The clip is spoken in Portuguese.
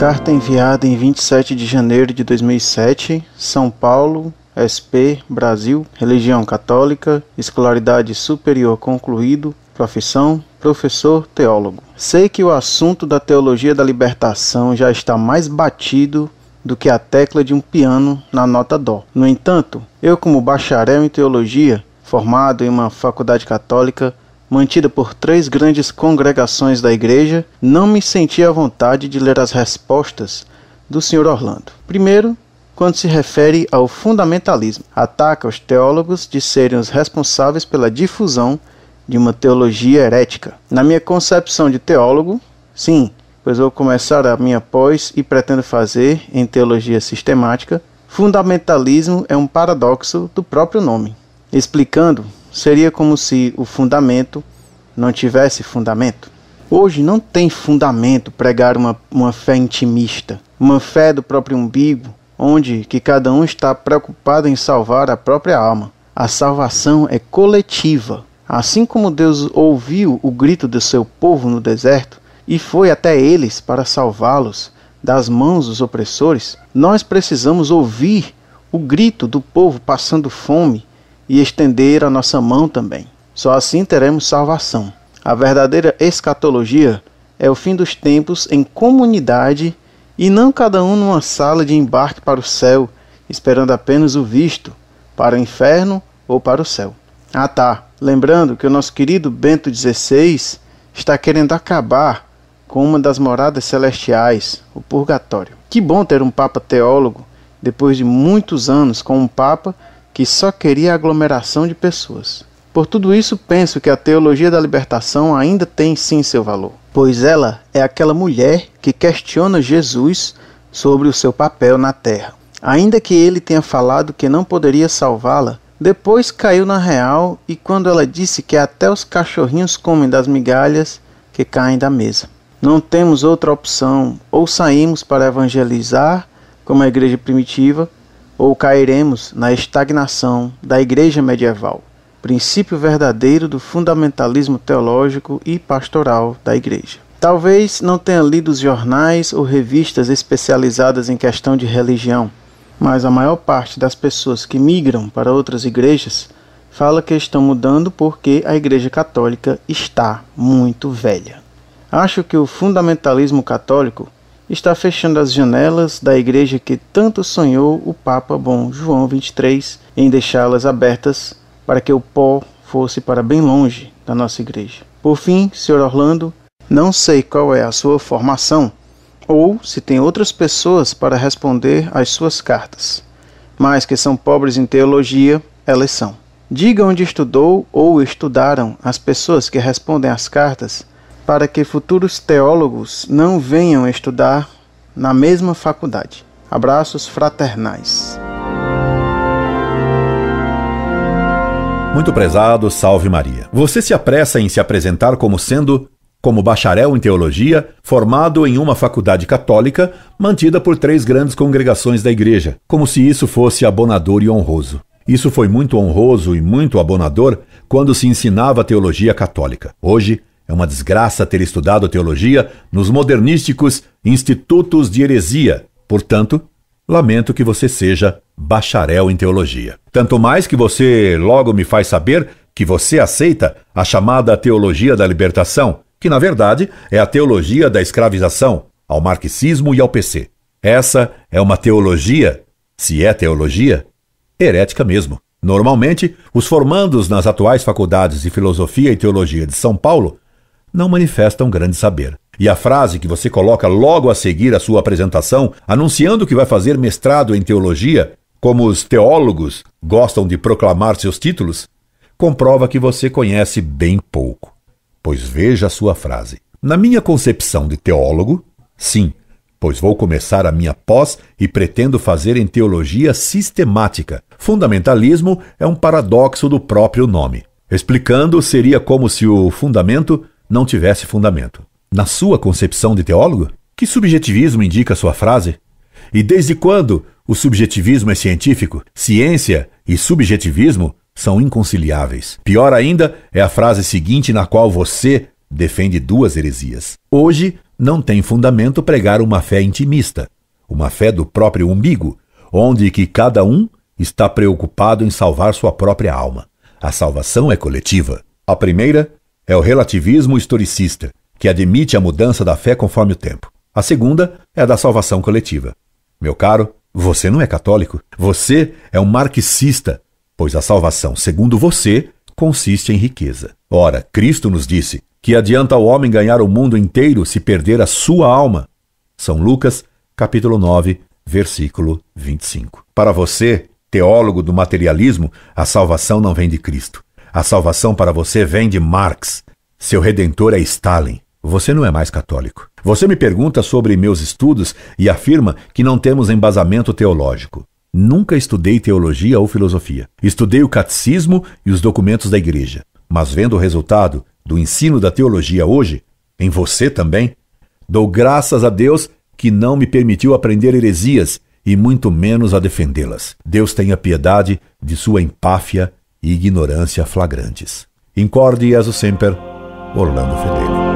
Carta enviada em 27 de janeiro de 2007, São Paulo, SP, Brasil, religião católica, escolaridade superior concluído, profissão, professor teólogo. Sei que o assunto da teologia da libertação já está mais batido do que a tecla de um piano na nota dó. No entanto, eu como bacharel em teologia, formado em uma faculdade católica, mantida por três grandes congregações da igreja, não me senti à vontade de ler as respostas do Sr. Orlando. Primeiro, quando se refere ao fundamentalismo, ataca os teólogos de serem os responsáveis pela difusão de uma teologia herética. Na minha concepção de teólogo, sim, pois vou começar a minha pós e pretendo fazer em teologia sistemática, fundamentalismo é um paradoxo do próprio nome, explicando Seria como se o fundamento não tivesse fundamento. Hoje não tem fundamento pregar uma, uma fé intimista, uma fé do próprio umbigo, onde que cada um está preocupado em salvar a própria alma. A salvação é coletiva. Assim como Deus ouviu o grito do seu povo no deserto e foi até eles para salvá-los das mãos dos opressores, nós precisamos ouvir o grito do povo passando fome e estender a nossa mão também. Só assim teremos salvação. A verdadeira escatologia é o fim dos tempos em comunidade e não cada um numa sala de embarque para o céu, esperando apenas o visto para o inferno ou para o céu. Ah, tá. Lembrando que o nosso querido Bento XVI está querendo acabar com uma das moradas celestiais, o purgatório. Que bom ter um Papa teólogo depois de muitos anos com um Papa que só queria aglomeração de pessoas. Por tudo isso, penso que a teologia da libertação ainda tem sim seu valor, pois ela é aquela mulher que questiona Jesus sobre o seu papel na terra. Ainda que ele tenha falado que não poderia salvá-la, depois caiu na real e quando ela disse que até os cachorrinhos comem das migalhas que caem da mesa. Não temos outra opção, ou saímos para evangelizar, como a igreja primitiva, ou cairemos na estagnação da Igreja medieval, princípio verdadeiro do fundamentalismo teológico e pastoral da Igreja. Talvez não tenha lido os jornais ou revistas especializadas em questão de religião, mas a maior parte das pessoas que migram para outras igrejas fala que estão mudando porque a Igreja Católica está muito velha. Acho que o fundamentalismo católico está fechando as janelas da igreja que tanto sonhou o Papa Bom João 23 em deixá-las abertas para que o pó fosse para bem longe da nossa igreja. Por fim, Sr. Orlando, não sei qual é a sua formação ou se tem outras pessoas para responder às suas cartas, mas que são pobres em teologia, elas são. Diga onde estudou ou estudaram as pessoas que respondem às cartas para que futuros teólogos não venham estudar na mesma faculdade. Abraços fraternais. Muito prezado, salve Maria. Você se apressa em se apresentar como sendo como bacharel em teologia, formado em uma faculdade católica, mantida por três grandes congregações da igreja, como se isso fosse abonador e honroso. Isso foi muito honroso e muito abonador quando se ensinava teologia católica. Hoje, é uma desgraça ter estudado teologia nos modernísticos institutos de heresia. Portanto, lamento que você seja bacharel em teologia. Tanto mais que você logo me faz saber que você aceita a chamada teologia da libertação, que na verdade é a teologia da escravização, ao marxismo e ao PC. Essa é uma teologia, se é teologia, herética mesmo. Normalmente, os formandos nas atuais faculdades de Filosofia e Teologia de São Paulo não manifesta um grande saber. E a frase que você coloca logo a seguir à sua apresentação, anunciando que vai fazer mestrado em teologia, como os teólogos gostam de proclamar seus títulos, comprova que você conhece bem pouco. Pois veja a sua frase. Na minha concepção de teólogo, sim, pois vou começar a minha pós e pretendo fazer em teologia sistemática. Fundamentalismo é um paradoxo do próprio nome. Explicando, seria como se o fundamento não tivesse fundamento. Na sua concepção de teólogo, que subjetivismo indica sua frase? E desde quando o subjetivismo é científico? Ciência e subjetivismo são inconciliáveis. Pior ainda é a frase seguinte na qual você defende duas heresias. Hoje não tem fundamento pregar uma fé intimista, uma fé do próprio umbigo, onde que cada um está preocupado em salvar sua própria alma. A salvação é coletiva. A primeira é o relativismo historicista, que admite a mudança da fé conforme o tempo. A segunda é a da salvação coletiva. Meu caro, você não é católico, você é um marxista, pois a salvação, segundo você, consiste em riqueza. Ora, Cristo nos disse que adianta ao homem ganhar o mundo inteiro se perder a sua alma. São Lucas, capítulo 9, versículo 25. Para você, teólogo do materialismo, a salvação não vem de Cristo. A salvação para você vem de Marx. Seu redentor é Stalin. Você não é mais católico. Você me pergunta sobre meus estudos e afirma que não temos embasamento teológico. Nunca estudei teologia ou filosofia. Estudei o catecismo e os documentos da igreja. Mas vendo o resultado do ensino da teologia hoje, em você também, dou graças a Deus que não me permitiu aprender heresias e muito menos a defendê-las. Deus tenha piedade de sua empáfia e ignorância flagrantes. Incorde Jesus Semper, Orlando Fedeli.